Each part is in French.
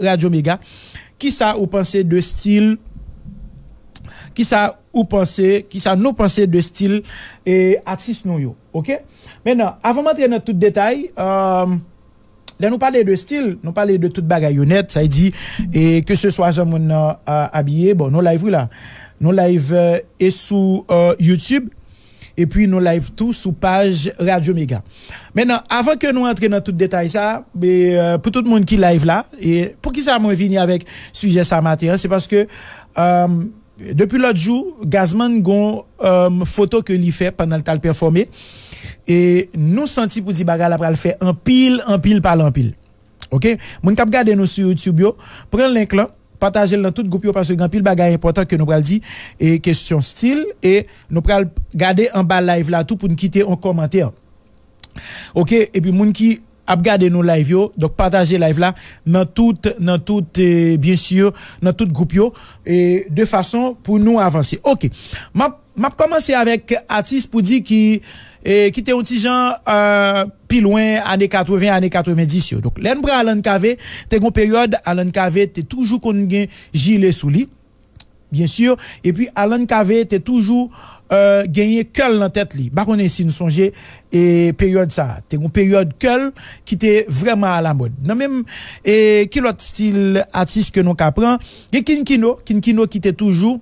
Radio Mega. Qui ça ou pensez de style Qui ça ou pensez Qui ça nous pensez de style et artiste nous OK Maintenant, avant d'entrer dans tout détail, euh, nous parler de style, nous parler de toute bagaille honnête, ça dit, et que ce soit j'aime euh, habillé, bon, nous live là, nous live est euh, et sous YouTube, et puis nous live tout sous page Radio Mega. Maintenant, avant que nous entrions dans tout détail ça, mais, euh, pour tout le monde qui live là, et pour qui ça m'a venu avec sujet ça matin, hein, c'est parce que euh, depuis l'autre jour, Gazman gon euh, photo que lui fait pendant le temps performé et nous senti pour dire bagarre le le faire pile, un pile par en pile. OK? mon cap nos nous sur YouTube yo, prend link partager dans tout groupe parce que grand pile bagage important que nous pral dit et question style et nous pral garder en bas live là tout pour nous quitter en commentaire. OK et puis moun qui ont regardé nos live yo donc partager live là dans tout dans tout bien sûr dans tout groupe yo et de façon pour nous avancer OK m'a m'a commencé avec artiste pour dire qui et qui était un petit genre euh, plus loin années 80, années 90 Donc, l'en à Alan Cave, t'es une période, Alan Cave, t'es toujours qu'on gilet sous lit. Bien sûr. Et puis, Alan Cave, t'es toujours, euh, gagné quel dans tête li. Bah, on est si nous songez, et période ça. T'es une période quel qui était vraiment à la mode. Non, même, et, qui l'autre style artiste que nous capran, et Kinkino, Kinkino qui était toujours,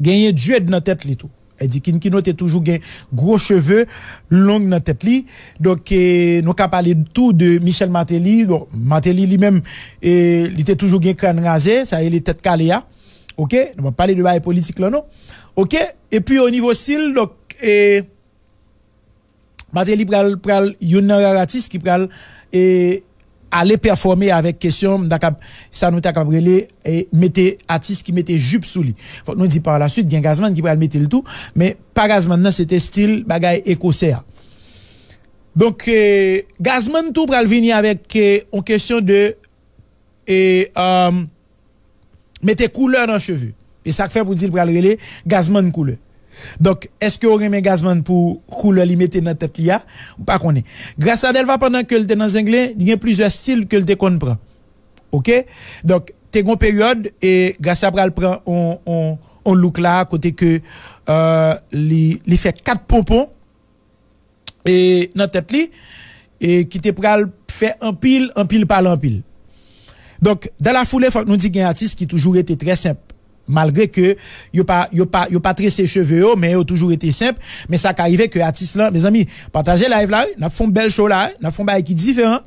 gagné Dieu dans tête lit tout. Elle dit Kinkino a toujours gain gros cheveux, long dans tête li. Donc nous avons parlé de tout de Michel Matéli. Donc Matéli lui-même eh, il était toujours gain crâne rasé, ça il est tête caléa. Hein. OK, on va parler de la politique là non. OK, et puis au niveau style donc eh, de pral pral qui pral et aller performer avec question ça nous t'a et mettez artiste qui mettait jupe sous lui faut nous dit par la suite un gazman qui va mettre le tout mais pas gazman c'était style bagaille écossais donc euh, gazman tout va venir avec euh, une question de et euh, mettez couleur dans cheveux et ça fait pour dire pour relais gazman couleur donc, est-ce que aurait mis Gazman pour couler li mettre dans tête là ou pas est. Grâce à Delva pendant que était dans anglais, il y a plusieurs styles que te comprend. OK Donc, t'es une période et grâce à pral prend on on on look là côté que euh fait quatre pompons et dans tête et qui te fait un pile, un pile par un pile. Donc, dans la foulée, faut nous dit qu'il un artiste qui toujours été très simple. Malgré que yo pas yo pas yo pas cheveux oh, mais yo toujours été simple mais ça arrivé que artiste là mes amis partagez live là n'a font belle show là n'a font bail qui différent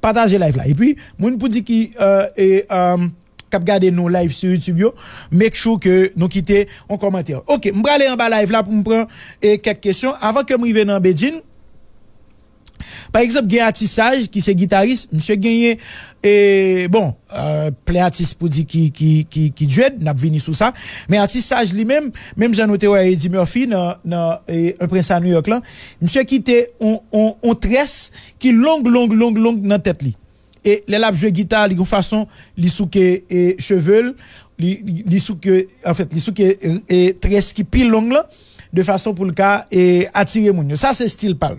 partagez live là et puis moun pour dire qui euh, et euh, cap garder nos live sur YouTube yo make sure que nous quitter en commentaire OK aller en bas live là pour me prendre quelques questions avant que m'rive dans Beijing par exemple, Gen qui c'est guitariste, monsieur Genye, et bon, euh, artiste pour dire qui, qui, qui, qui n'a pas venu sous ça. Mais Atissage lui-même, même j'ai noté ouais, Eddie Murphy, dans, dans, un prince à New York, là, monsieur quitté, on, on, on tresse, qui longue, longue, longue, longue, dans tête, lui. Et, les lap joue guitare, de façon, lui, souke, et cheveux, lui, sous que en fait, lui, souke, et tresse, qui pile longue, là, de façon pour le cas, et attirer mon Ça, c'est style parle.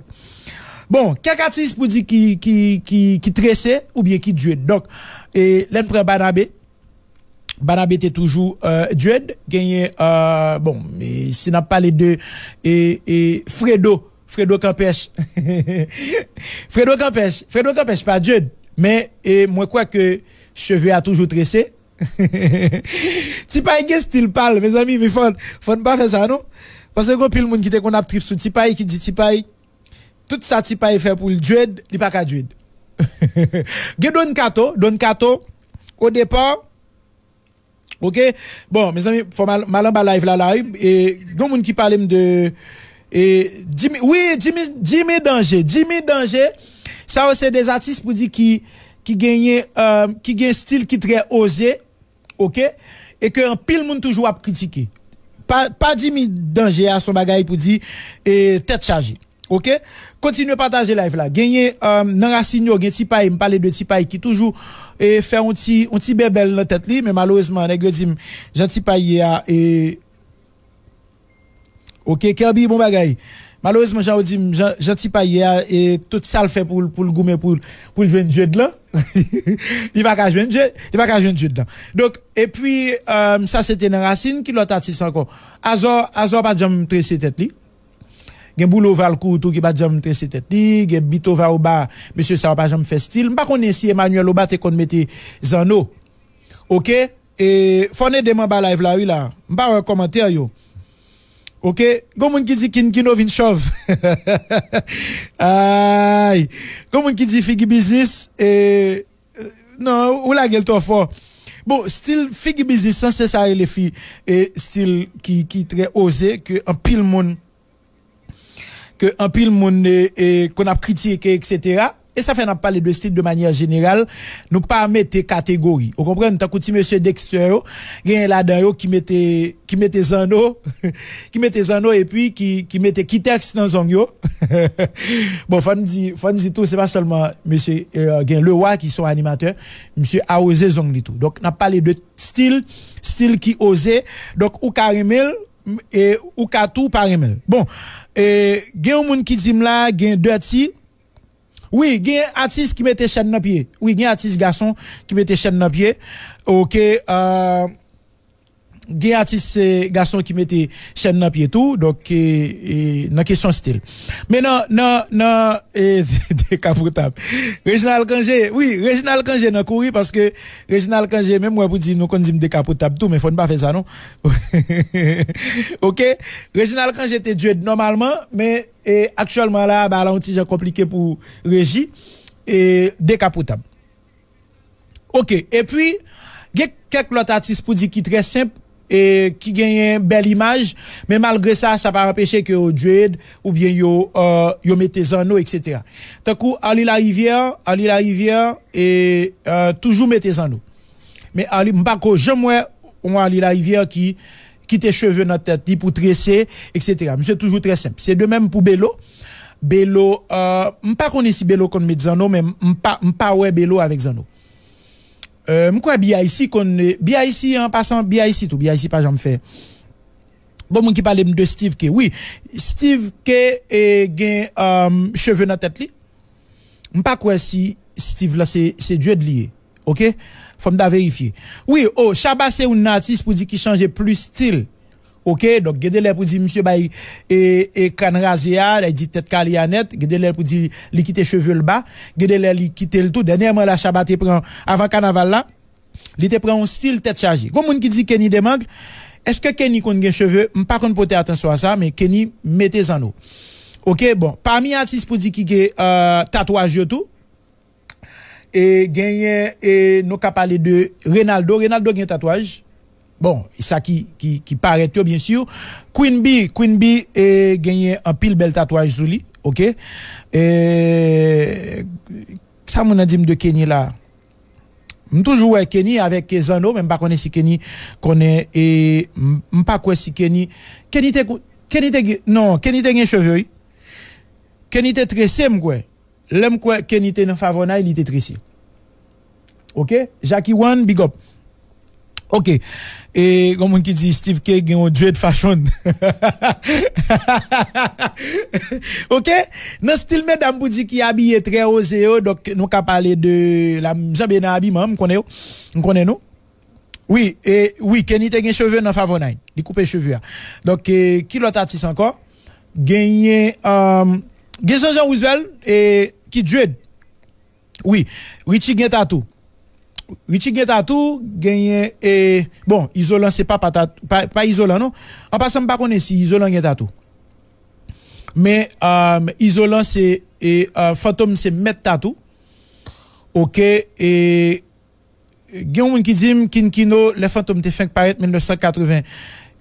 Bon, kakatis pour dire qui, qui, qui, qui tressait ou bien qui duède. Donc, et l'un prend Banabé. Banabé était toujours euh, duède. Gagné, euh, bon, mais si n'a pas les deux, et, Fredo, Fredo Campèche. Fredo Campèche, Fredo Campèche, pas duède. Mais, et moi, quoi que cheveux a toujours tressé. si pas ce parle, mes amis, mais faut, faut pas faire ça, non? Parce que, quand pile monde qui te qu'on a trip sur Tipaï, qui dit Tipaï, tout ça qui pas fait pour le Dieu, il pas qu'à Dieu. Don Kato, Don Kato, au départ, ok, bon, mes amis, faut mal, mal en live y a et gens qui parle de, et Jimmy, oui, Jimmy, Jimmy Danger, Jimmy Danger, ça c'est des artistes pour dire qui, qui gagnent, euh, qui style qui très osé, ok, et que un pile monde toujours à critiquer. Pas, pas Jimmy Danger à son bagage pour dire, tête chargée. Ok, continuez à partager live là. Gagnez, euh, nan racine yo, gen me parler de tipay qui toujours, et fait un petit, un petit bébel dans tête li, mais malheureusement, nèg dit, j'en tipay ya, et, ok, Kirby, bon bagay. Malheureusement, j'en dit, j'en petit et tout ça le fait pour, pour le gourmet, pour, pour le jouer jeu de là. il va qu'à jouer jeu, il va qu'à jouer Dieu de là. Donc, et puis, euh, ça c'était une racine, qui l'a artiste encore. Azor, Azor pas jam tresser tête li gen boulot Valcourt ki qui jam jamais tressé tête li, gen Bito Vaoba, monsieur ça pas jamais faire style. M'pa connais si Emmanuel Oba te kon mette Zano. OK et fone demain ba live la oui là. M'pa un commentaire yo. OK, gon moun ki di kin kino vin chov. Aïe. Gon moun ki di figi business et euh, non, ou la gueule trop fort. Bon, style figi business, c'est ça les filles et style qui qui très osé que en pile monde que un pile monde et qu'on a critiqué etc. Et ça fait n'a pas les deux styles de manière générale, nous pas mettre catégorie. Vous comprenez tant que monsieur Dexter, gagne là-dedans qui mettait qui mettait Zano, qui mettait Zano et puis qui qui mettait Kitex dans zone bon, fan dit fan dit tout c'est pas seulement monsieur euh, le roi qui sont animateurs, monsieur a osé zone tout. Donc n'a pas les deux style, style qui osait. Donc ou Karimel et ou katou par email. Bon, et qui qui disent ki y a deux artistes. Oui, des artiste qui mettait chaîne dans pied. Oui, des artiste garçon qui mettait chaîne dans pied. OK, euh, gen artiste garçon qui mettait chaîne dans pied tout donc c'est la e, question style Mais non non non. E, décapotable. capotable régional kanje oui régional Kangé dans courir parce que régional Kangé, même moi pour dire nous on dit décapotable tout mais faut pas faire ça non OK régional Kangé était dieu normalement mais e, actuellement là bah là un petit compliqué pour régie et décapotable OK et puis il y a quelques artistes pour dire qui très simple et qui gagne une belle image, mais malgré ça, ça pas empêcher que au ou bien yo euh, yo mettez en etc. Tant coup Ali la rivière, Ali la rivière et euh, toujours mettez en eau. Mais Ali Mbako, pas on Ali la rivière qui qui tes cheveux dans tête pour tresser etc. Mais c'est toujours très simple. C'est de même pour Bello. Bello euh, m'pas connais si Bello comme met Zano mais ne m'pas ouais Bello avec Zano. Euh, qu'on BIC bi BIC en passant BIC tout BIC pas me fais Bon mon qui parle de Steve K. Oui, Steve K a eh, euh, cheveux cheveux la tête ne pas quoi si Steve là c'est c'est Dieu de lié. OK? Faut vérifier. Oui, oh Chaba c'est un artiste pour dire qu'il changeait plus style. OK, donc Gedele les pour dire monsieur bay et et Canrazia il dit tête calianette, gardez les pour dire li quitter cheveux le bas, Gedele li quitter le tout. Dernièrement la Chabaté prend avant carnaval là, il te prend un style tête chargée. Comme monde qui dit Kenny demande est-ce que Kenny kon des cheveux, pas peut porter attention à ça mais Kenny mettez en eau. OK, bon, parmi artistes pour dire qui gè euh, tatouage tout et tout, et nous avons parlé de Ronaldo. Ronaldo a tatouage. Bon, ça qui, qui, qui paraît bien sûr. Queen bee Queen bee a gagné un pile bel tatouage sur lui, ok? Et, ça, mon dit de Kenny là. toujours avec Kenny avec Zano, même pas connaît si Kenny connaît et m'pas quoi si Kenny. Kenny te, Kenny te, non, Kenny te gagne cheveux. Kenny te tressé m'koué. L'aime quoi Kenny te n'en favona, il était tressé. Ok? Jackie One, big up. Ok. Et comme on dit, Steve K, est un duet de fashion. ok. Dans le style, Mme vous qui habille est habillé très osé. Donc, nous avons parlé de la maison de l'habit, même. On connaît nous. Oui, et oui, Kenny a des cheveux dans Favonine. Il a coupé les cheveux. Donc, qui l'a artiste encore Il y a Jean-Jean Roosevelt et qui duet. Oui, Richie a un tatouage. Richie Getatou gagne et bon isolant c'est pas patat, pas, pas isolant non en passant pas connaît si isolant Getatou mais euh, isolant c'est et euh, fantôme c'est mettre tatou OK e, et Guillaume qui dit Kinkino les fantômes de Fink paraître 1980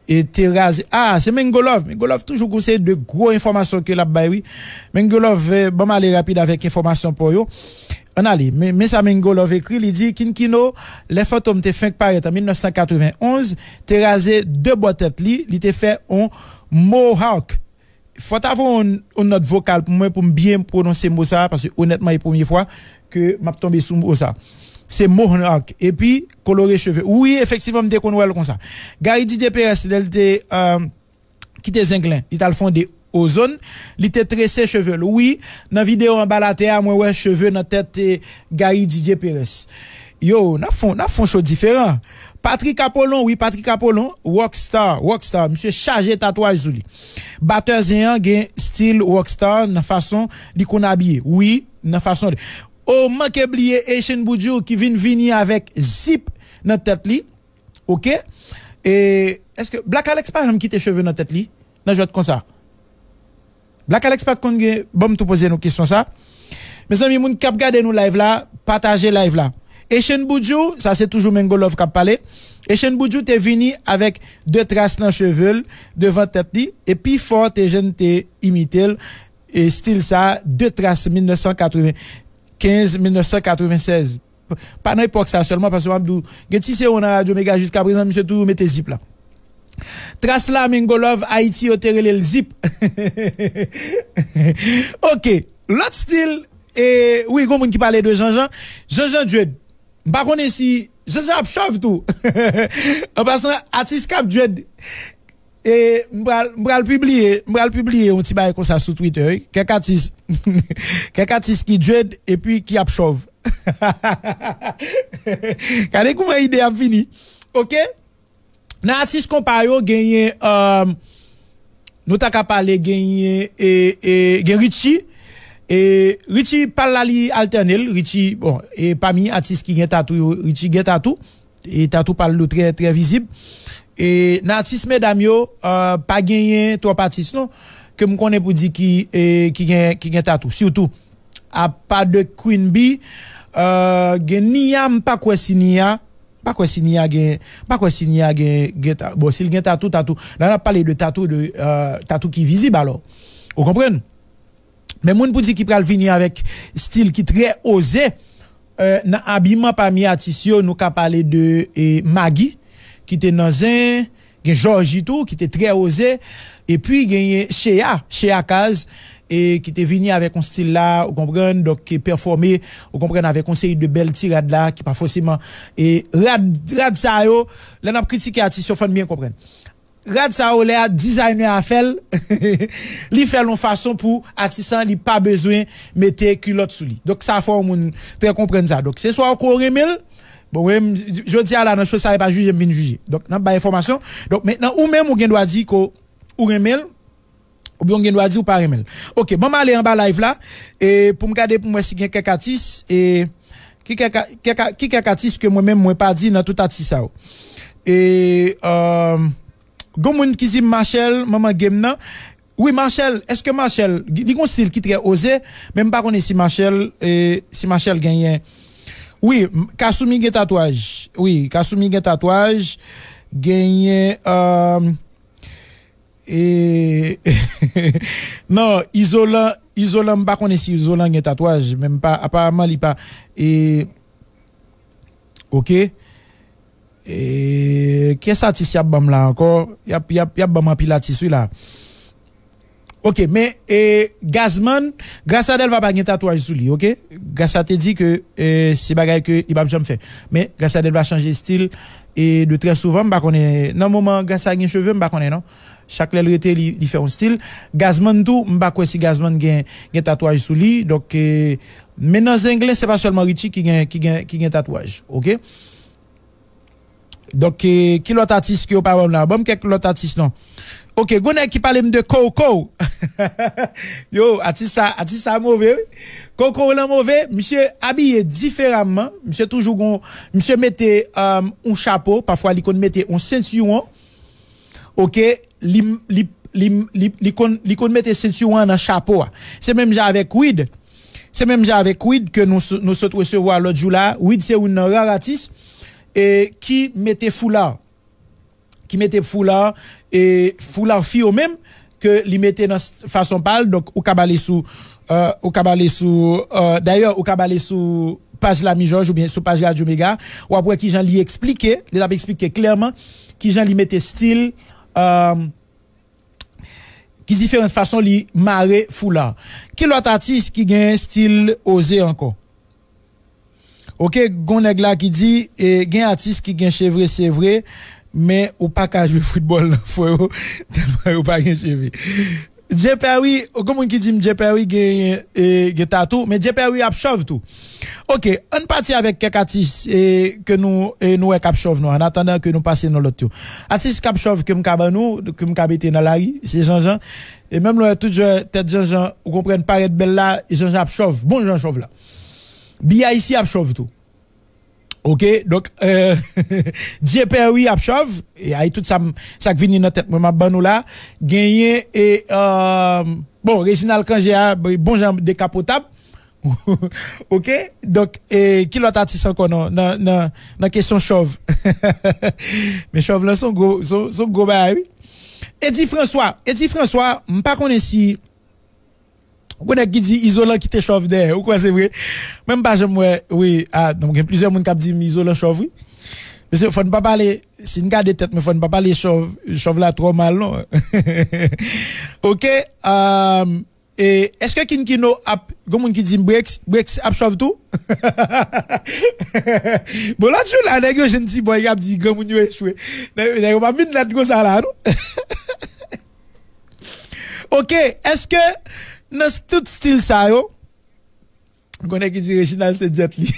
et Thérèse ah c'est Mengolov Mengolov toujours conseille de gros informations que la oui Mengolov eh, bon aller rapide avec information pour yo on allait, mais, mais ça m'a écrit, il dit, Kinkino, les fantômes te fin paraît en 1991, te rasé deux boîtes tête li, li te fait un mohawk. Faut avoir une note vocale pour moi, bien prononcer mot ça, parce que honnêtement, c'est la première fois que m'a tombé sous mot ça. C'est mohawk. Et puis, coloré cheveux. Oui, effectivement, dit qu'on comme ça. Gary DJ PRS, il était, euh, quitté Zinglin. Il t'a le fondé ozone. Il était tressé cheveux. Oui, dans la vidéo en bas la moi, ouais, cheveux dans tête eh, Gary DJ Perez. Yo, n'a font, n'a font chose différent. Patrick Apollon, oui, Patrick Apollon, rockstar, rockstar, monsieur chargé tatouage Zouli. lui. Batteur zéan gain style rockstar, façon, li qu'on habillé. Oui, dans façon. Oh, manque oublier Echen Boudjou qui vient venir avec zip dans tête OK? Et, est-ce que Black Alex pas me les cheveux dans tête li? Dans jeu comme ça. Black Alex pas de gen bom tou pose nos questions Mes amis moun kap gade nou live la, pataje live la. Echen Boudjou, ça c'est toujours Mengolov kap pale, Echen Boudjou t'es deux traces dans traces dans chevel devant tête, et puis fort tes jeune t'es imité et style ça, deux traces, 1995-1996. Pas à ça seulement, parce que mdou, gen c'est on a Radio Mega jusqu'à présent monsieur tout mettez zip là. Tras la Mingolov, Haïti, Oterele, zip. ok. L'autre style, et oui, comme on qui parlait de Jean-Jean, Jean-Jean Dued. Bah, connais si, Jean-Jean tout. en passant, Atis Cap Dued. Et m'bral publier, m'bral publier, on t'y baille comme ça sur Twitter. Quelqu'un artiste. atis, quelqu'un atis qui Dued et puis qui Abchov. Regardez comment idée a fini. Ok? Nan atis kompayo genye, um, euh, nou qu'à parler pale genye, e, e, gen Richie, e, Richie parle la li alternel, Richie, bon, e parmi mi qui ki gen tatou yo, Richie gen tatou, et tatou parle lo très tre vizib, e nan atis medam yo, uh, pa genye, to ap atis non, ke m konen pou di ki, e, ki, gen, ki tatou, surtout, à pa de Queen Bee, uh, gen Niyam pa kwe si Niyam, pas quoi signer à gain pas quoi signer à gain bon s'il gain tatou tatou là on parlé de tatou de euh, tatou qui visible alors vous comprenez mais moun pour dire qui pral venir avec style qui très osé euh, dans habillement parmi artistes nous qu'a parlé de Maggie qui était dans un gen Georgie tout qui était très osé et puis chez Shea Shea Kaz et qui était venu avec un style là, vous comprenez, donc qui performé, vous comprenez, avec un série de belles tirades là, qui pas forcément, et rad, rad ça yo, là, n'a critiqué artiste, vous bien comprendre. Rad ça yo, là, designer a fait, Il fait l'on façon pour artiste il pas besoin mettre culotte sous lui. Donc, ça fait un monde très comprendre ça. Donc, c'est soit encore remel, Bon, je dis à la non, je ne pas juger, je viens juger. Donc, n'a pas information. Donc, maintenant, ou même, on doit dire qu'on ou remel, ou bien on doit dire ou pas remel. Ok, bon, aller en bas live là. Et pour me garder pour moi si quelques artistes et qui quelques qui quelques artistes que moi-même moi pas dit dans tout artiste ça. Et euh gomoun qui dit Marcel, maman game nan. Oui Marcel, est-ce que Marcel, il un style qui très osé, même pas connait si Marcel et si Marcel gagne. Oui, Kasumi gen tatouage. Oui, Kasumi gen tatouage. Gagne euh et non isolant isolant pas connaît si isolant un tatouage même pas apparemment il pas et OK et qu'est-ce ça y a bam là encore y a y y a bam en pile tissu là OK mais et Gazman grâce à elle va pas un tatouage sur lui OK grâce te dit que euh, c'est bagaille que il va jamais faire mais grâce à va changer style et de très souvent pas bah, qu'on est moment grâce à cheveux pas bah, est non chaque l'élite différent style gazman tout sais pas si gazman a un tatouage sous lui donc dans eh, l'anglais, ce n'est pas seulement Richie qui a qui tatouage OK donc qui est l'autre artiste qui au pas l'album? bon est l'autre artiste non OK gonne qui parle de coco yo artiste ça artiste mauvais coco est mauvais monsieur habillé différemment monsieur toujours monsieur mettait euh, un chapeau parfois il mettait un ceinture OK li kon mette setuan nan chapo a. Se C'est même avek Ouid, se menm jan avek Ouid ke nou, nou sot resevo a lot jou la, Ouid se ou nan raratis, foulard, qui mettait foulard, et foulard fi au même que li mette nan pal, donc ou kabale sous euh, ou kabale sou, euh, d'ailleurs ou kabale sous page la mi ou bien sous page la Mega, ou après qui j'en lui expliqué, les a expliqué clairement, qui j'en lui mettait style, euh, qui différentes façons li fou là Qui l'autre artiste qui gagne style osé encore Ok, Gonneg qui dit, et eh, un artiste qui gagne chevre c'est vrai, mais ou pas qu'à jouer football, faut, ou pas gagne chevré. Jay Perry, comme qui dit Jay mais Jay tout. OK, on partit avec quelques artistes et que nous et nous cap nous en attendant que nous passions dans l'autre. cap que nous que dans la rue, c'est Jean-Jean et même Jean-Jean, vous comprenez belle là, Jean-Jean bon Jean chauve là. Bia ici tout. OK, donc, euh, JPRI Apchov, et a tout ça, ça qui vient dans tête, moi, ma banou là, gagné, et, euh, bon, Réginal Kangéa, bon, j'en décapotable. OK, donc, et, qui l'autre artiste encore, non, non, non, non, question chauve. Mais chauve là, son gros, son, son gros bah, oui. Et François, et dit François, m'pas connais si, ou connaît qui dit isolant qui te chauffe d'air, ou quoi c'est vrai? Même pas j'aime, oui, ah, donc il y a plusieurs monde qui dit isolant chauffe, oui. Monsieur, faut ne pas parler, si une garde tête, mais faut ne pas parler chauffe, chauffe là trop mal, non? ok, euh, et est-ce que Kinkino a, comme qui dit, breaks, breaks, a chauffe tout? bon, là, n'est-ce que je ne dis pas, il a dit, comme monde dit, échoué. N'est-ce pas, vite, là, de ça, là, non? ok, est-ce que, dans tout style ça, yo. Connais qui dit original, c'est Jet Li.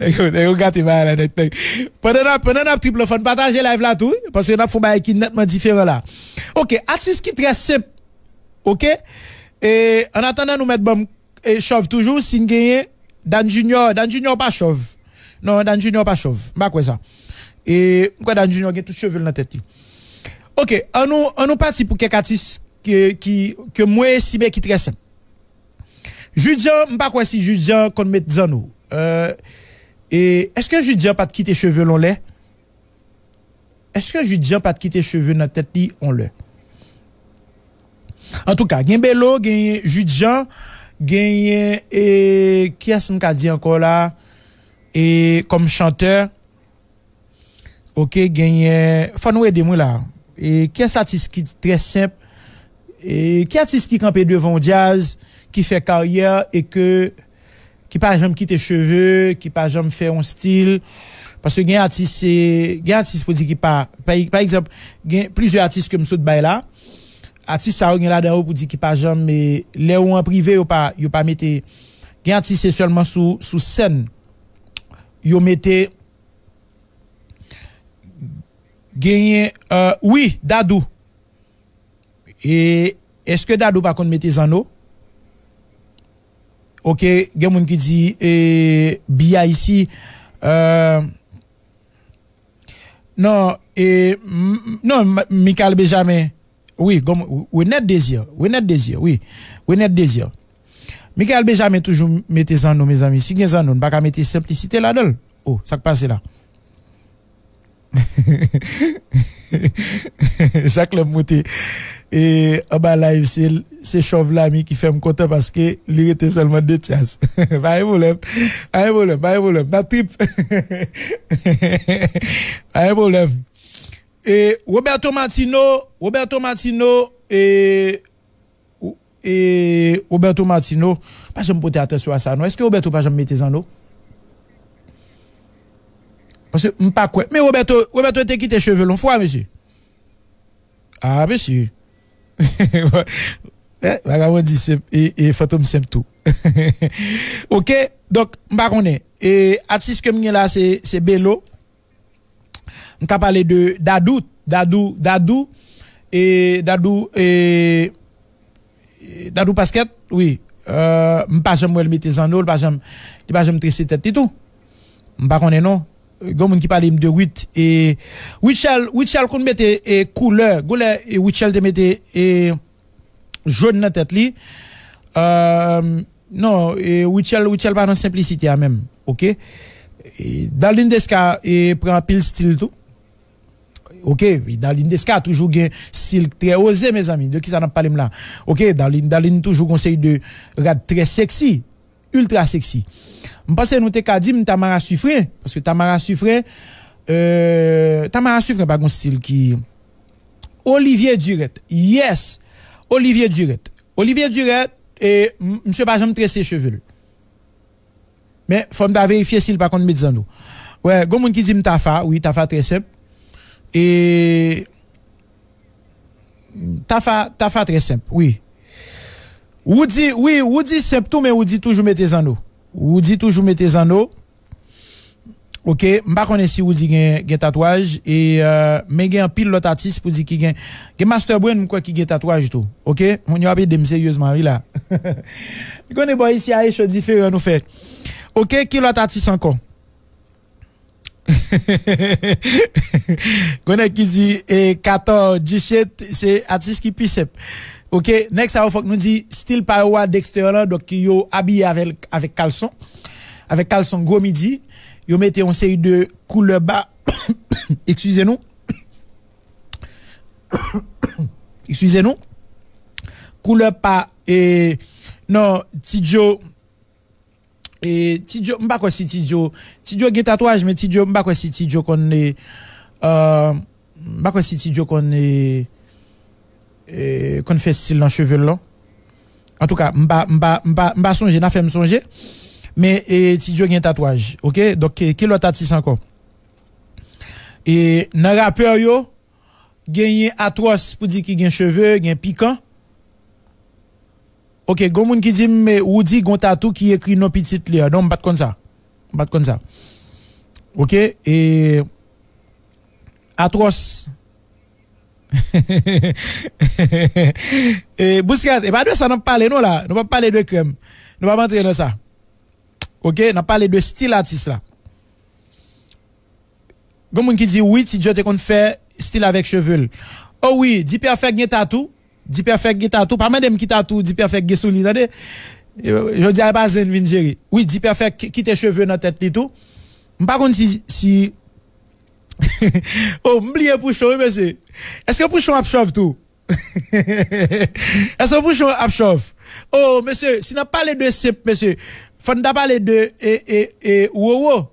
Regardez mal la pas Pendant un triple fun, partager live là tout, parce que nous avons fait un nettement différent là. Ok, artiste qui très simple. Ok? Et en attendant, nous mettre bon chauve toujours, si nous Dan Junior, Dan Junior pas chauve. Non, Dan Junior pas chauve. Pas bah, quoi ça? Et pourquoi Dan Junior a tout cheveux dans la tête? Ok, on nous, on nous parti pour quelques artistes que, qui, que moi mais qui très simple. sais pas quoi si Judian qu'on met dans nous. Euh, et est-ce que Judian pas de quitter cheveux l'on l'est? Est-ce que Judian pas de quitter cheveux dans tête on l'est? En tout cas, gen belo gen Judien, gen et qui est-ce a dit encore là? Et comme chanteur, ok, gen, faut nous aider moi là. Et qui est-ce qui très simple? Et qui artiste qui campait devant jazz, qui fait carrière et que qui pas jamais quitter cheveux, qui pas jamais fait un style parce que gain artiste c'est gain artiste pour dire qui pas par, par exemple gain plusieurs artistes que me saute bail là artiste ça gain là-dedans pour dire qui pas jamais les ou en privé ou pas yo pas mettez gain artiste c'est seulement sous sous scène yo mettez euh, oui Dadou et est-ce que Dado par contre mettez en eau? Ok, il y a qui dit, et Bia ici, euh, non, et, non, Michael Benjamin, oui, comme, oui, net désir, oui, net désir, oui, oui, net désir. Michael Benjamin toujours mettez en eau, mes amis, si vous en eau, ne pas mettre simplicité là-dedans. Oh, ça passe là. Jacques Lemouté. Et en bas live, c'est Chauve l'ami qui fait me content parce que il était seulement deux tias. Pas vous problème. Pas vous problème. Pas vous problème. ma trip. Pas de Et Roberto Martino, Roberto Martino et et Roberto Martino, pas j'aime porter attention à ça, non? Est-ce que Roberto pas j'aime mettre en eau? Parce que je pas quoi. Mais Roberto, Roberto t'es quitté cheveux longs fois, monsieur. Ah, monsieur. Vagabond eh, bah, bah, et, et fantôme simple tout. ok, donc, je connais. Et artiste que je là, c'est c'est Bello. M'ka parlé de Dadou, Dadou, Dadou, et Dadou, et Dadou Pasquette, oui. Euh, je ne sais pas le mettre en eau, je ne sais pas si tresser tête et tout. Je ne non. Euh, gomme qui parle de 8 et Wichel Wichel qu'on mettait et couleur goulé et Wichel de mettre et jaune dans tête li euh, non et Wichel Wichel pas dans simplicité à hein, même OK Dalin Deska et prend pile style tout OK Dalin Deska toujours gain style très osé mes amis de qui ça n'a pas parlé là OK dans Dalin toujours conseil de rad très sexy ultra sexy. Je pense que nous avons dit Tamara sufre parce que Tamara Suffren, euh, Tamara Suffren, pas un style qui. Olivier Durette, yes! Olivier Duret Olivier Durette, et M. pas tresse tresser cheveux. Mais faut me vérifier s'il pas contre ça nous. Ouais, gomoun qui dit Tafa, oui, tafa très simple. Et tafa tafa très simple, oui. Ou dit, oui, ou dit septou, mais ou dit toujours mettez en eau. Ou dit toujours mettez en eau. Ok, mba konen si ou di gen, gen tatouaj, e, euh, men gen pil lot atis pou di ki gen, gen Master Brain mkwa ki gen tatouaj tou, ok? Mwen yo api dem seryozman, ri la. konen bo isi a e chodi fe, yo nou fe. Ok, ki lot atis ankon? Konek qui dit 14, 17 c'est artiste qui pisse Ok, next que nous dit style power, Style Donc donc la Dok yo avec avec caleçon Avec caleçon gros midi Yo mette un série de couleurs bas Excusez-nous Excusez-nous Couleur pas et Non, ti et Tidjo, m'pa quoi si Tidjo, Tidjo gen tatouage, mais Tidjo, m'pa quoi si Tidjo qu'on est, euh, m'pa quoi si Tidjo qu'on est, qu'on e, fait style dans cheveux là. En tout cas, m'pa, m'pa, m'pa, m'ba songer, n'a fait m'songe Mais, et Tidjo gen tatouage, ok? Donc, qui l'autre artiste encore? Et, nan rappeur yo, genye atroce pour dire qu'il gen cheveux, gen piquant. Ok, gomoun qui dit, mais ou dit a qui écrit non petites là. Non, pas comme ça. Pas comme ça. Ok, et. Atroce. et bousquet, et pas de ça, nous parle non là. Nous pas parler de crème. Nous pas rentrer dans ça. Ok, nous parler de style artiste là. Gomoun qui dit, oui, si Dieu te qu'on fait style avec cheveux. Oh oui, dit fait gen tatou dit perfect qui tout pas madame qui tout dit perfect qui souli, je veux dire, pas zen vingéri. Oui, dit perfect qui tes cheveux dans tête et tout. Par contre, si, si, oh, m'blie un pouchon, monsieur. Est-ce que pouchon abchauffe tout? Est-ce que pouchon abchauffe? Oh, monsieur, si n'a pas les deux simples, monsieur, faut n'a pas les deux, et, et, et, wow, wow.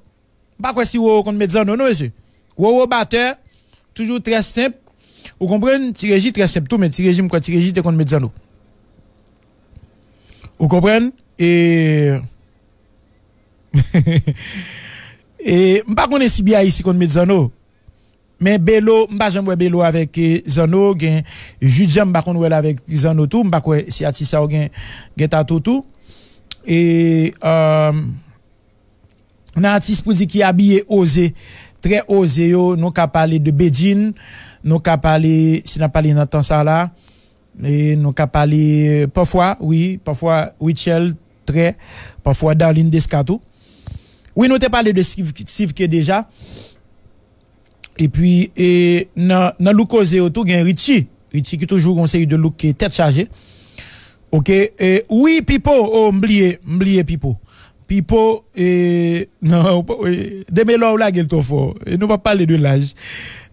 Pas quoi si wow, qu'on me dit non, non, monsieur. Wow, wow, batteur, toujours très simple. Vous comprenez, régis très septo, mais Tireji, quoi, Tireji, t'es contre Medzano. Vous comprenez? Et. et, qu'on connais si bien ici contre Medzano, Mais Bello, m'pas j'aime belo avec eh, Zano, gen, ne m'pas connais avec Zano tout, m'pas connais si Atissa, ou gen tout. Et, euh, un artiste qui est habillé osé, très osé, yo, nous avons parlé de Beijing, nous avons parlé, si n'a parlé dans temps ça là, et nous avons parlé parfois, oui, parfois Richel Très, parfois Darlene Descato. Oui, nous t'ai parlé de Steve qui déjà. Et puis, et, dans, dans look autour, il Richie. Richie qui toujours conseille de look qui est tête chargée. Ok, et, oui, Pipo, oh, Mblie m'blié Pipo. Pipo, et non, e, des là, là, il fort. Et nous pas parler de l'âge.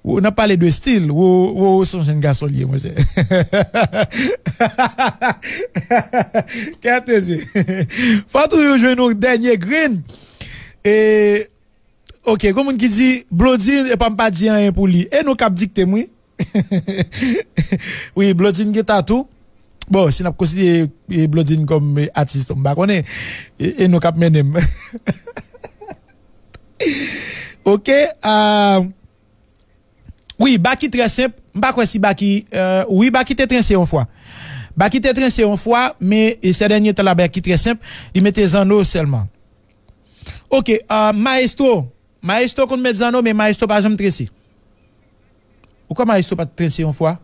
On pas parler de style. Ou, ou, son jeune garçon moi, Qu'est-ce que Faut toujours jouer nos derniers greens. Et, ok, comme on qui dit, Blodine, et pas me dire rien pour lui. Et nous cap dicter, oui. oui, Blodine, qui tout. Bon, si nous considéré e, e Blodine comme e artiste, on va et, et nous cap mené ok, euh, oui, Baki très simple. Je ne si Baki, euh, oui, Baki était trincé une fois. Baki était trincé une fois, mais c'est dernier temps là, Baki très simple, il mettait en seulement. Ok, euh, maestro, maestro qu'on met en mais maestro pas jamais tressé. Pourquoi maestro pas trincé une fois?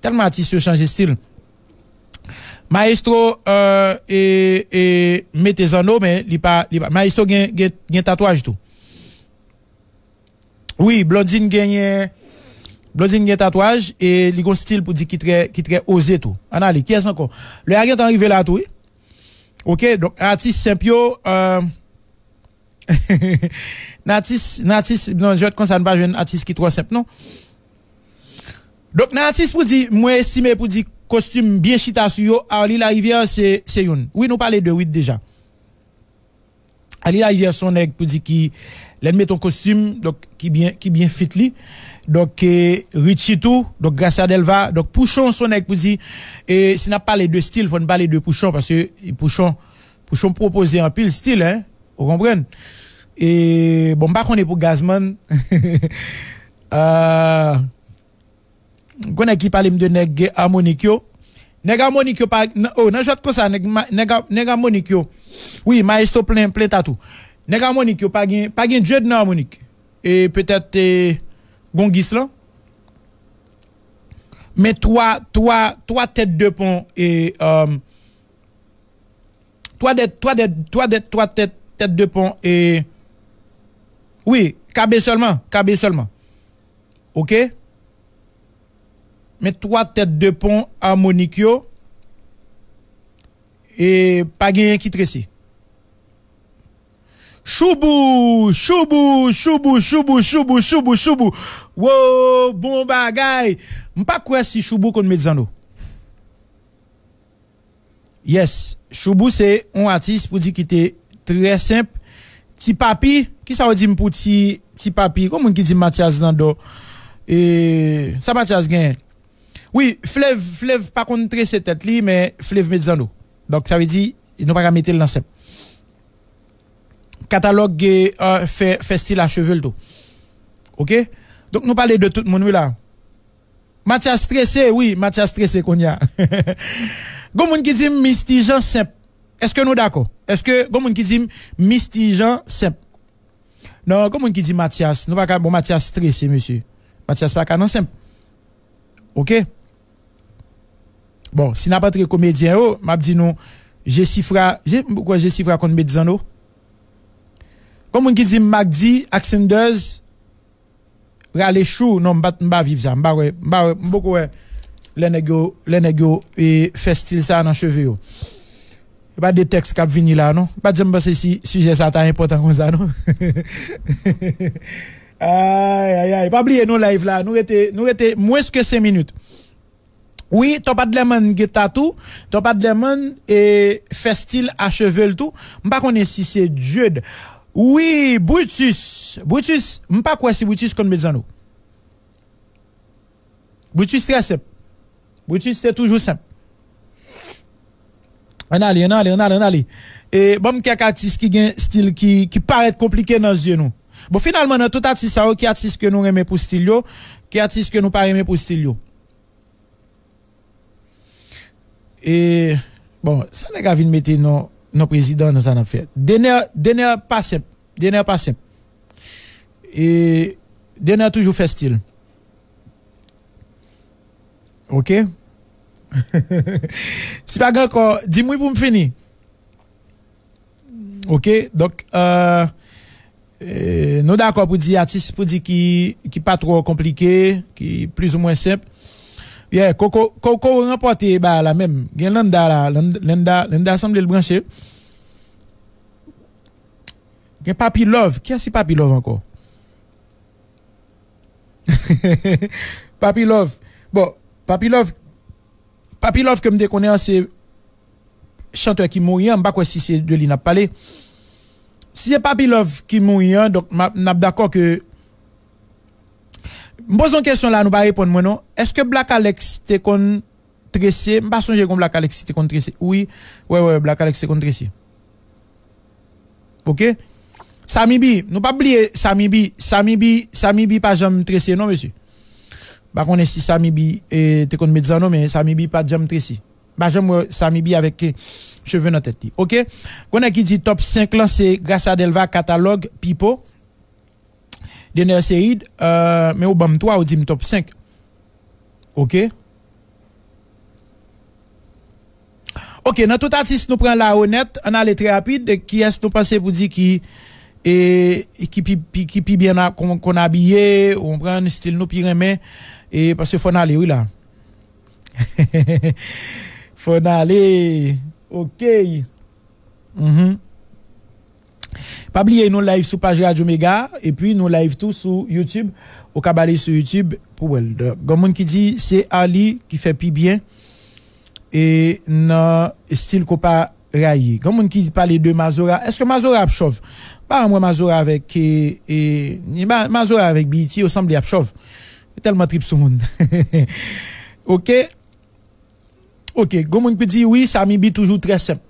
Tellement artiste change style. Maestro euh, et, et mettez en nom, mais il pas, pas. Maestro gen, gen, tatouage tout. Oui, Blondine gagne Blondine gen tatouage et il a style pour dire qui très qui très osé tout. On a qui est encore. Le a est arrivé là tout. OK, donc artiste Simpio euh Natis Natis non, je ne ça pas un artiste qui trop simple non. Donc Natis pour dire moi estimé pour dire costume bien chita sur yo, Ali la rivière c'est c'est une. Oui, nous parlons de Huit déjà. Ali la rivière son nègre, pour dire qui l'admet met ton costume donc qui bien qui bien fit Donc eh, tout, donc grâce à Delva, donc Pouchon son nègre, pour dire et si n'a deux de style, faut parler de Pouchon parce que Pouchon Pouchon proposait un pile style hein. Vous comprenez Et bon bah qu'on est pour Gazman. euh, connais qui parle de nègre harmonique. Nègre harmonique, par exemple, oh, n'ajoute que ça, nègre harmonique. Oui, maestro plein, plein tatou. Nègre harmonique, pas pas gain Dieu de monique um, Et peut-être, gongislan Mais toi toi toi têtes de pont et, euh, trois têtes, trois têtes, trois têtes, têtes, de pont et, oui, KB seulement, KB seulement. Ok mais trois têtes de pont harmonique et pas gagné qui tressé. Choubou, choubou, choubou, choubou, choubou, choubou, choubou. Wow, bon bagay. M'pa quoi si choubou dans Mezzano. Yes, choubou c'est un artiste pour dire qu'il était très simple. Ti papi, qui ça veut dire pour ti, papi? Comment qui dit Mathias Nando? Et ça Mathias gagne. Oui, Flev, Flev, pas contre tresse tête mais Flev Mezzano. Donc, ça veut dire, nous pas qu'à mettre l'ancien. Catalogue, euh, fait, fait style à cheveux, tout. Ok? Donc, nous parlons de tout le monde, là. Mathias stressé, oui, Mathias stressé, qu'on y a. Gomoun qui dit mistigeant simple. Est-ce que nous d'accord? Est-ce que Gomoun qui dit mistigeant simple? Non, Gomoun qui dit Mathias, nous pas qu'à, bon, Mathias stressé, monsieur. Mathias pas qu'à non simple. Ok? Bon, si n'a pas très comédien, oh, m'a dit non, j'ai pourquoi j'ai chiffre Medzano? Oh? Comme on dit Magdi, Axenders, les chou, non, m'a pas vivre ça, m'a pas, beaucoup, les négos, les négos, et ça dans cheveux, oh. a Pas de texte qui venu là, non? Pas de sujet ça important comme ça, non? aïe, aïe, aïe. Pas oublier nos live là. Nous étions nous moins que 5 minutes. Oui, ton pas de lemon guetta tatou, ton pas de lemon et fait style à cheveux tout. M'pas pas si c'est Dieu. Oui, Brutus. Brutus, pas quoi si Brutus comme mes nous. Brutus très simple. Brutus c'est toujours simple. On allez, on allez, on allez, on allez. Et bon quelques artistes qui gagne style qui qui paraît compliqué dans yeux nous. Bon finalement dans tout artiste ça qui artiste que nous aimons pour style yo, qui artiste que nous pas pour style yo. et bon, ça n'a pas venir mettre nos présidents dans un affaire. fait. dernier pas simple, dernière pas simple. Et dernière toujours fait Ok? si pas encore, dis-moi pour me finir. Ok? Donc, euh, e, nous d'accord pour dire artiste, pour dire qui, qui pas trop compliqué, qui plus ou moins simple. Yeah, Coco, Coco remporté bah, la même. Il y a Landa là, Landa, Landa semble le brancher. Il y a Papi Love. Qui a si Papi Love encore? Papi Love. Bon, Papi Love, Papi Love que me c'est chanteur qui mourit. Hein. Je ne sais pas si c'est de lui parlé. Si c'est Papi Love qui mourit, hein, donc je suis d'accord que bonne pose une question là, nous pas répondre moi non. Est-ce que Black Alex t'es contre tressé? Je pas songer Black Alex t'es contre tressé. Oui, ouais, ouais, Black Alex te qu'on tressé. Ok? Samibi, nous pas oublier Samibi, Samibi, Samibi pas jam tressé non monsieur. Bah qu'on est si Samibi et t'es contre médecin non mais Samibi pas jamais tressé. Bah j'aime Samibi avec euh, cheveux dans tête. Ok? Qu'on a qui dit top 5 là c'est grâce Delva catalogue Pipo dernière série, euh, mais au BAM 3, on dit top 5. Ok? Ok, dans tout artiste, nous prenons la honnête, on a les très rapide, qui est-ce nous passé pour dire qui et qui qui qui bien qu'on habillé on prend style nous puis et parce qu'il faut aller oui là faut aller ok mm pas oublier nos live sur page Radio Mega et puis nos live tous sur YouTube. Au cabaret sur YouTube pour well. Gomoun qui dit c'est Ali qui fait plus bien et non style qu'on pas raillé. Gomoun qui parle de Mazora. Est-ce que Mazora chauve Pas moi Mazora avec et, eh, et eh, Mazora avec BT e au semble chauve. Tellement trip sur monde. OK. OK, Gomoun qui dit oui, B. toujours très simple.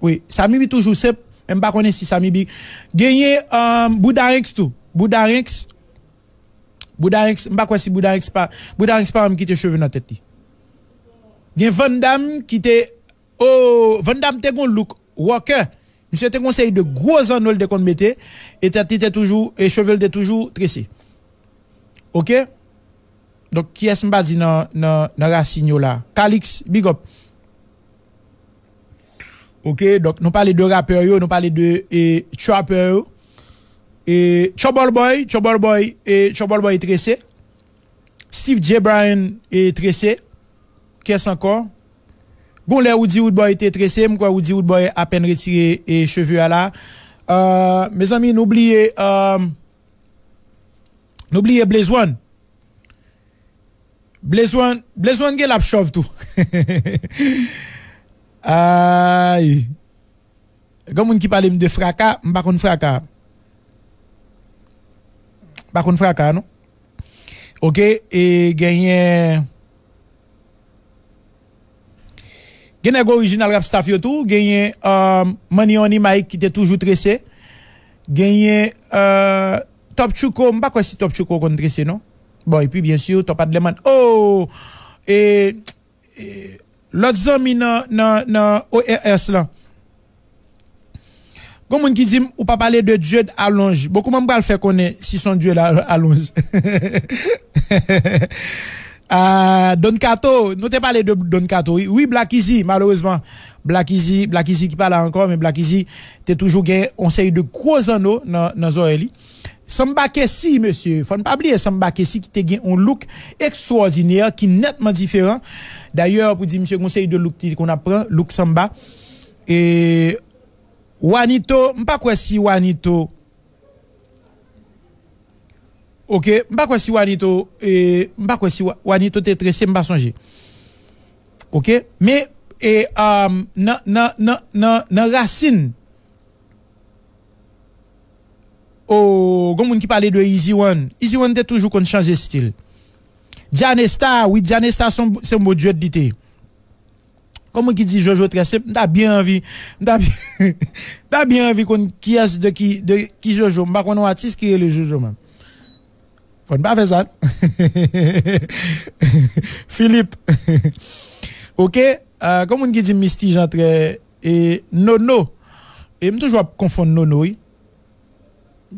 Oui, B. toujours simple ne sais pas si Sami Big genye um, Boudarex tout Boudarex Boudarex ne sais pas si Boudarex pas. Boudarex pa m cheveux dans cheve tête. Il y a Vandam qui te oh, Vandam te gon look Walker Monsieur te conseille de gros anneaux de qu'on mette et tête toujours et cheveux de toujours tressé. OK Donc qui est-ce je dit dans dans dans signe là Calix big up. Ok, donc nous parlons de rappeurs, nous parlons de et Et Trouble Boy, Trouble Boy, et Trouble Boy Tressé. Steve J. Bryan est Tressé. Qu'est-ce encore? Gon le Woody Woodboy était tressé, m'kwa Woody Woodboy à peine retiré et cheveux à la. Euh, mes amis, n'oubliez, euh, n'oubliez Blaise One. Blaise One, Blaise One gen l'ap chauve tout. Aïe. Quand on qui parle de fracas, je ne pas fracas. Pas de fracas, non? Ok, et gagné. Gagné original rap staff tout, gagné euh, Oni Mike qui était toujours tressé. Gagné euh, Top Chuko, je pas si Top Chuko est tressé, non? Bon, et puis bien sûr, Top Adleman. Oh! et l'autre ami dans O.R.S. là. Comme on dit, ou pas parler de Dieu d'allonge. Beaucoup m'ont fait connaître si son Dieu l'allonge. Ah, euh, Don Kato, nous t'ai parlé de Don Kato. Oui, Black Easy, malheureusement. Black Easy, qui parle encore, mais Black Easy, es toujours gay. On sait de gros anneaux dans, dans Samba Kessi, monsieur, faut ne pas oublier Samba Kessi qui a un look extraordinaire qui est nettement différent. D'ailleurs, pour dire, monsieur, conseil de look qu'on apprend, look Samba. Et Wanito, m'pas quoi si Wanito. Ok, m'pas quoi si Wanito, et m'pas quoi si Wanito t'es tressé, m'pas songer. Ok, mais, et, euh, nan, nan, nan, nan, racine, Oh, on qui parlait de Easy One. Easy One était toujours qu'on change style. Janesta, oui, Janesta, c'est un beau dieu de Comment qui dit Jojo très simple, bien envie, t'as bien, bien envie qu'on, qui est de qui, de qui Jojo, On qu'on artiste qui est le Jojo même. Faut pas faire ça. Philippe. ok, Comme euh, on qui dit Misty entre et Nono. Et toujours confondre Nono, oui.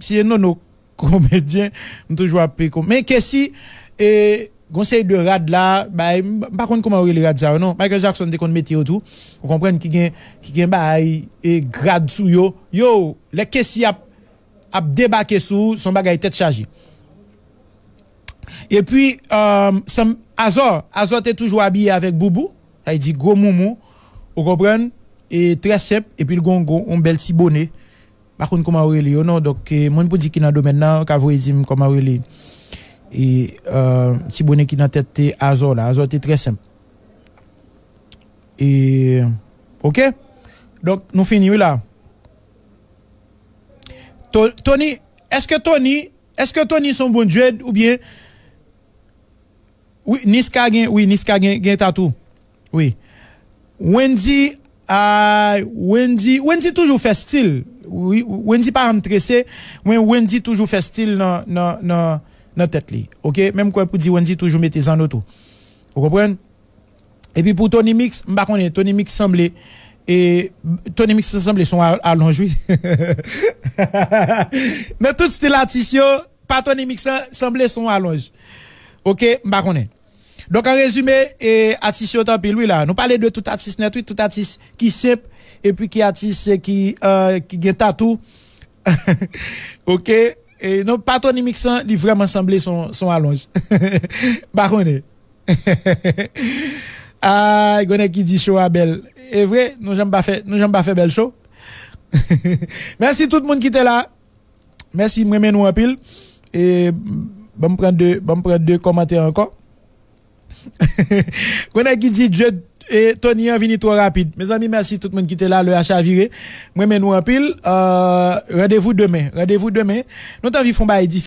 Si sinon nos comédiens, nous toujours appelé comme. Mais que si, et, eh, conseil de rad là, bah, par contre, comment on les rad ça, non? Michael Jackson, dès qu'on mettait tout, on comprend qui gagne, qui gagne, bah, et grade sous yo, yo, les questions a, a débarqué sous, son bagage tête chargée. Et puis, euh, Sam, Azor, Azor était toujours habillé avec Boubou, il dit gros moumou, vous comprenez? Et très simple, et puis le gongo, un bel petit bonnet. Par contre, comment vous non? Donc, eh, mon pour dire qui dans le domaine là, comme vous dites comment vous et euh, si bonnet qui dans tête eh, Azor là, c'est très simple. Et OK? Donc, nous finissons là. Tony, est-ce que Tony, est-ce que Tony son bon Dieu ou bien oui, Niska gen, oui, Niska gen, gen tatou. Oui. Wendy, uh, Wendy, Wendy toujours fait style oui, Wendy pas mais Wendy toujours fait style dans dans dans dans tête OK, même quoi pour dire Wendy toujours mettez en auto. Vous comprenez Et puis pour Tony Mix, m'pa Tony Mix semblait et Tony Mix semblait son allongés. Mais tout style artistique, pas Tony Mix hein, semblait son allonge. OK, m'pa Donc en résumé, et artiste tant pis lui là, nous parlons de tout artiste net, tout artiste qui simple et puis qui c'est qui euh, qui à tout, OK et nos pas ils Mixon il vraiment semblé son son allonge. Bah, est. ah, il qui dit show à belle. Et vrai, nous j'aime pas faire nous j'aime pas faire belle show. Merci tout le monde qui était là. Merci moi nous en pile et bon prendre deux bon prendre deux commentaires encore. Qu'on a qui dit Dieu et Tony a venu trop rapide. Mes amis, merci tout le monde qui était là, le à viré. Moi, mais nous en pile. Euh, rendez-vous demain. Rendez-vous demain. Nous font pas édifier.